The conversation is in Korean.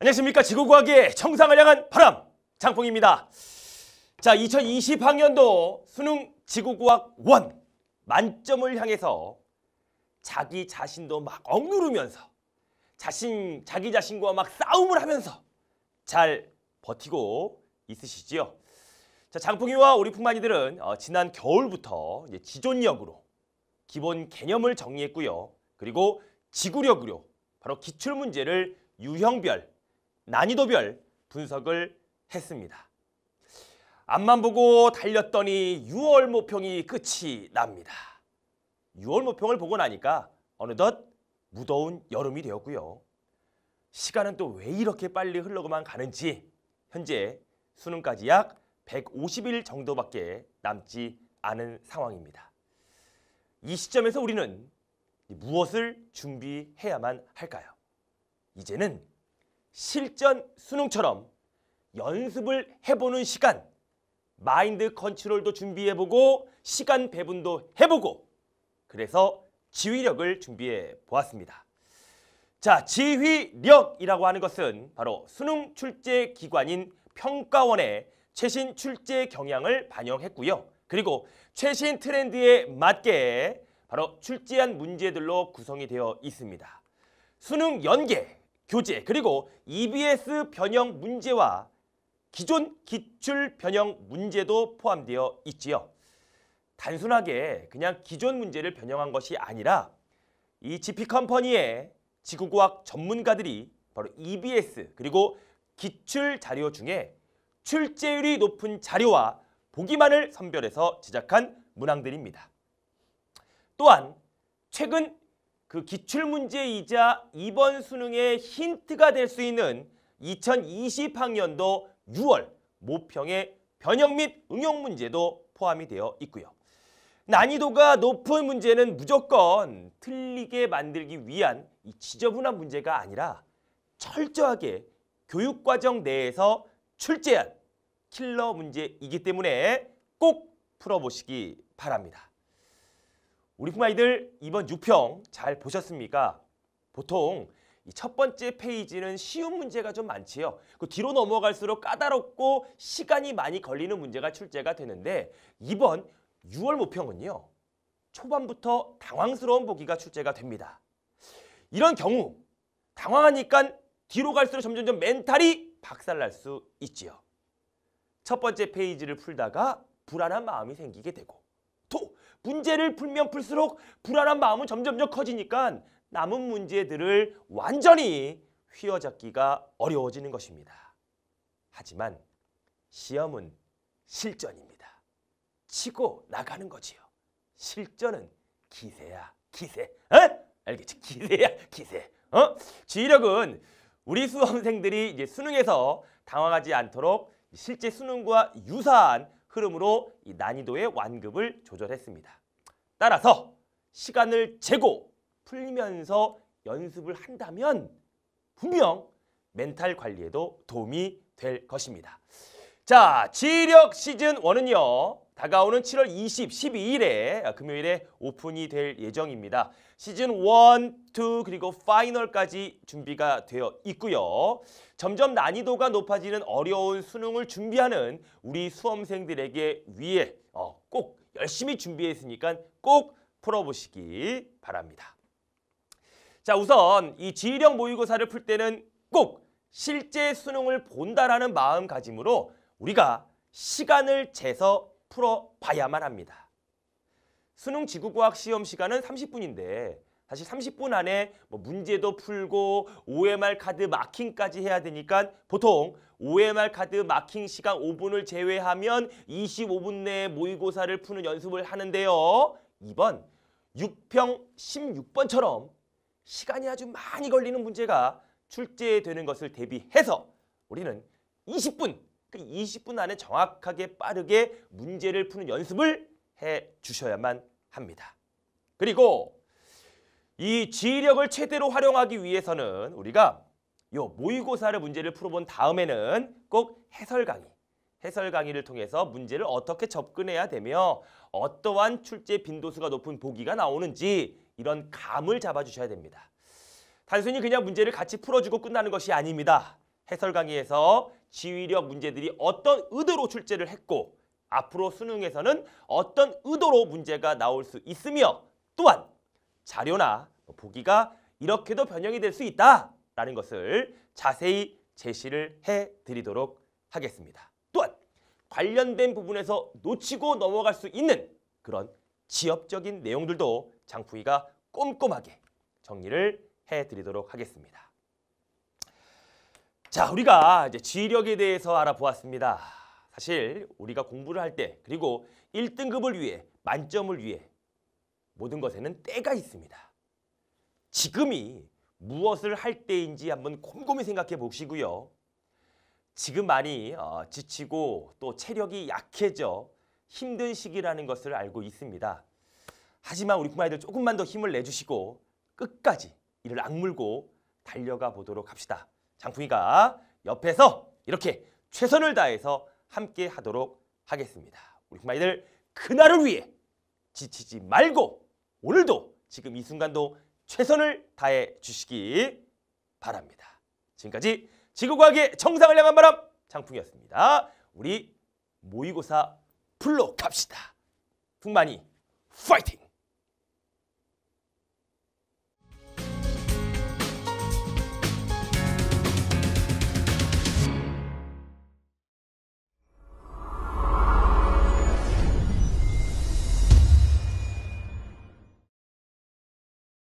안녕하십니까 지구과학의 청상을 향한 바람 장풍입니다 자 2020학년도 수능 지구과학 원 만점을 향해서 자기 자신도 막 억누르면서 자신 자기 자신과 막 싸움을 하면서 잘 버티고 있으시지요 자 장풍이와 우리 풍만이들은 어, 지난 겨울부터 이제 지존력으로 기본 개념을 정리했고요 그리고 지구력으로 바로 기출문제를 유형별 난이도별 분석을 했습니다. 앞만 보고 달렸더니 6월 모평이 끝이 납니다. 6월 모평을 보고 나니까 어느덧 무더운 여름이 되었고요. 시간은 또 왜 이렇게 빨리 흘러고만 가는지 현재 수능까지 약 150일 정도밖에 남지 않은 상황입니다. 이 시점에서 우리는 무엇을 준비해야만 할까요? 이제는 실전 수능처럼 연습을 해보는 시간 마인드 컨트롤도 준비해보고 시간 배분도 해보고 그래서 지휘력을 준비해 보았습니다. 자, 지휘력이라고 하는 것은 바로 수능 출제 기관인 평가원의 최신 출제 경향을 반영했고요. 그리고 최신 트렌드에 맞게 바로 출제한 문제들로 구성이 되어 있습니다. 수능 연계 교재 그리고 EBS 변형 문제와 기존 기출 변형 문제도 포함되어 있지요. 단순하게 그냥 기존 문제를 변형한 것이 아니라 이 GP컴퍼니의 지구과학 전문가들이 바로 EBS 그리고 기출 자료 중에 출제율이 높은 자료와 보기만을 선별해서 제작한 문항들입니다. 또한 최근 그 기출문제이자 이번 수능의 힌트가 될 수 있는 2020학년도 6월 모평의 변형 및 응용 문제도 포함이 되어 있고요. 난이도가 높은 문제는 무조건 틀리게 만들기 위한 이 지저분한 문제가 아니라 철저하게 교육과정 내에서 출제한 킬러 문제이기 때문에 꼭 풀어보시기 바랍니다. 우리 품아이들 이번 6평 잘 보셨습니까? 보통 이 첫 번째 페이지는 쉬운 문제가 좀 많지요. 그 뒤로 넘어갈수록 까다롭고 시간이 많이 걸리는 문제가 출제가 되는데 이번 6월 모평은요. 초반부터 당황스러운 보기가 출제가 됩니다. 이런 경우 당황하니까 뒤로 갈수록 점점점 멘탈이 박살날 수 있지요. 첫 번째 페이지를 풀다가 불안한 마음이 생기게 되고 문제를 풀면 풀수록 불안한 마음은 점점점 커지니까 남은 문제들을 완전히 휘어잡기가 어려워지는 것입니다. 하지만 시험은 실전입니다. 치고 나가는 거지요. 실전은 기세야 기세. 어? 알겠지? 기세야 기세. 어? 지휘력은 우리 수험생들이 이제 수능에서 당황하지 않도록 실제 수능과 유사한 그러므로 이 난이도의 완급을 조절했습니다. 따라서 시간을 재고 풀리면서 연습을 한다면 분명 멘탈 관리에도 도움이 될 것입니다. 자, 지력 시즌 원은요 다가오는 7월 20, 12일에 금요일에 오픈이 될 예정입니다. 시즌 1, 2 그리고 파이널까지 준비가 되어 있고요. 점점 난이도가 높아지는 어려운 수능을 준비하는 우리 수험생들에게 위해 어, 꼭 열심히 준비했으니까 꼭 풀어보시기 바랍니다. 자 우선 이 지휘력 모의고사를 풀 때는 꼭 실제 수능을 본다라는 마음가짐으로 우리가 시간을 재서 풀어봐야만 합니다. 수능 지구과학 시험 시간은 30분인데 사실 30분 안에 뭐 문제도 풀고 OMR 카드 마킹까지 해야 되니까 보통 OMR 카드 마킹 시간 5분을 제외하면 25분 내에 모의고사를 푸는 연습을 하는데요. 2번 6평 16번처럼 시간이 아주 많이 걸리는 문제가 출제되는 것을 대비해서 우리는 20분 그 20분 안에 정확하게 빠르게 문제를 푸는 연습을 해 주셔야만 합니다. 그리고 이 지휘력을 최대로 활용하기 위해서는 우리가 요 모의고사를 문제를 풀어본 다음에는 꼭 해설 강의, 해설 강의를 통해서 문제를 어떻게 접근해야 되며 어떠한 출제 빈도수가 높은 보기가 나오는지 이런 감을 잡아주셔야 됩니다. 단순히 그냥 문제를 같이 풀어주고 끝나는 것이 아닙니다. 해설 강의에서 지휘력 문제들이 어떤 의도로 출제를 했고 앞으로 수능에서는 어떤 의도로 문제가 나올 수 있으며 또한 자료나 보기가 이렇게도 변형이 될 수 있다라는 것을 자세히 제시를 해드리도록 하겠습니다. 또한 관련된 부분에서 놓치고 넘어갈 수 있는 그런 지엽적인 내용들도 장풍이가 꼼꼼하게 정리를 해드리도록 하겠습니다. 자, 우리가 이제 지력에 대해서 알아보았습니다. 사실 우리가 공부를 할 때 그리고 1등급을 위해 만점을 위해 모든 것에는 때가 있습니다. 지금이 무엇을 할 때인지 한번 곰곰이 생각해 보시고요. 지금 많이 어, 지치고 또 체력이 약해져 힘든 시기라는 것을 알고 있습니다. 하지만 우리 부모님들 조금만 더 힘을 내주시고 끝까지 이를 악물고 달려가 보도록 합시다. 장풍이가 옆에서 이렇게 최선을 다해서 함께 하도록 하겠습니다. 우리 마이들 그날을 위해 지치지 말고 오늘도 지금 이 순간도 최선을 다해 주시기 바랍니다. 지금까지 지구과학의 정상을 향한 바람 장풍이었습니다. 우리 모의고사 풀로 갑시다. 풍만이 파이팅!